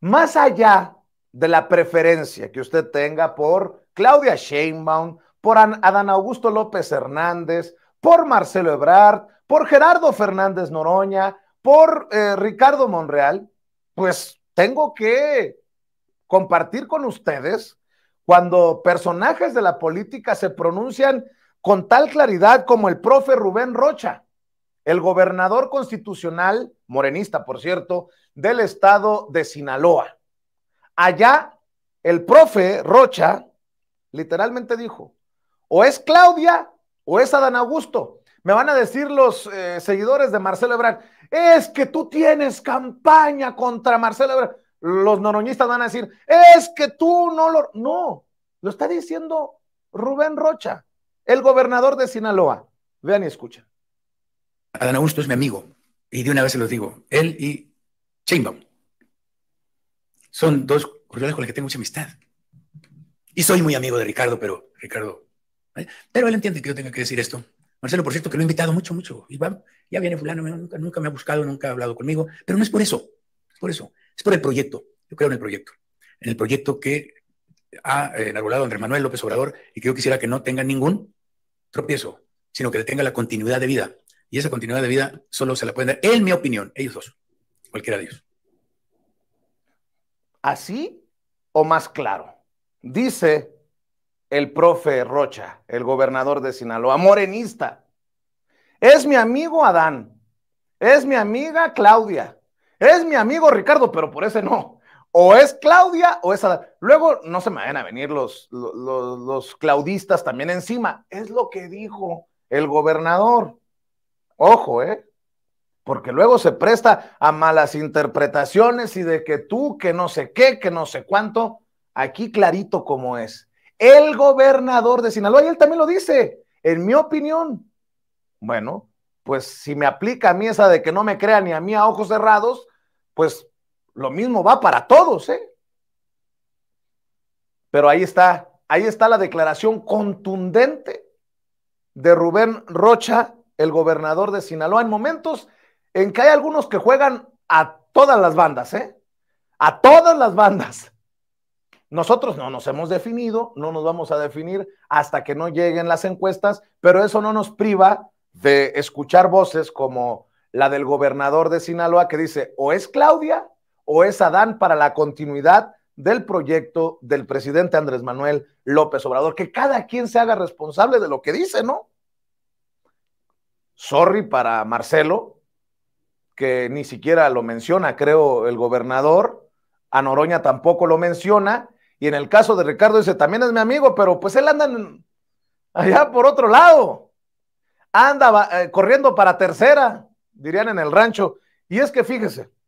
Más allá de la preferencia que usted tenga por Claudia Sheinbaum, por Adán Augusto López Hernández, por Marcelo Ebrard, por Gerardo Fernández Noroña, por eh, Ricardo Monreal, pues tengo que compartir con ustedes cuando personajes de la política se pronuncian con tal claridad como el profe Rubén Rocha el gobernador constitucional, morenista por cierto, del estado de Sinaloa. Allá, el profe Rocha literalmente dijo, o es Claudia o es Adán Augusto. Me van a decir los eh, seguidores de Marcelo Ebrard, es que tú tienes campaña contra Marcelo Ebrard. Los noroñistas van a decir, es que tú no lo... No, lo está diciendo Rubén Rocha, el gobernador de Sinaloa. Vean y escuchen. Adán Augusto es mi amigo, y de una vez se lo digo, él y Chainbaum. Son dos cordiales con las que tengo mucha amistad. Y soy muy amigo de Ricardo, pero Ricardo. ¿eh? Pero él entiende que yo tenga que decir esto. Marcelo, por cierto, que lo he invitado mucho, mucho. Y va, ya viene fulano, nunca, me ha buscado, nunca ha hablado conmigo. Pero no es por eso, es por eso. Es por el proyecto. Yo creo en el proyecto. En el proyecto que ha eh, enarbolado Andrés Manuel López Obrador y que yo quisiera que no tenga ningún tropiezo, sino que le tenga la continuidad de vida. Y esa continuidad de vida solo se la pueden dar, en mi opinión, ellos dos, cualquiera de ellos. ¿Así o más claro? Dice el profe Rocha, el gobernador de Sinaloa, morenista. Es mi amigo Adán, es mi amiga Claudia, es mi amigo Ricardo, pero por ese no. O es Claudia o es Adán. Luego no se me vayan a venir los, los claudistas también encima. Es lo que dijo el gobernador. Ojo, ¿eh? Porque luego se presta a malas interpretaciones y de que tú, que no sé qué, que no sé cuánto. Aquí clarito como es. El gobernador de Sinaloa, y él también lo dice, en mi opinión. Bueno, pues si me aplica a mí esa de que no me crea ni a mí a ojos cerrados, pues lo mismo va para todos, ¿eh? Pero ahí está, ahí está la declaración contundente de Rubén Rocha el gobernador de Sinaloa en momentos en que hay algunos que juegan a todas las bandas, ¿eh? A todas las bandas. Nosotros no nos hemos definido, no nos vamos a definir hasta que no lleguen las encuestas, pero eso no nos priva de escuchar voces como la del gobernador de Sinaloa que dice, o es Claudia o es Adán para la continuidad del proyecto del presidente Andrés Manuel López Obrador, que cada quien se haga responsable de lo que dice, ¿no? sorry para Marcelo, que ni siquiera lo menciona, creo, el gobernador. A Noroña tampoco lo menciona. Y en el caso de Ricardo dice, también es mi amigo, pero pues él anda allá por otro lado. Anda eh, corriendo para tercera, dirían en el rancho. Y es que fíjese,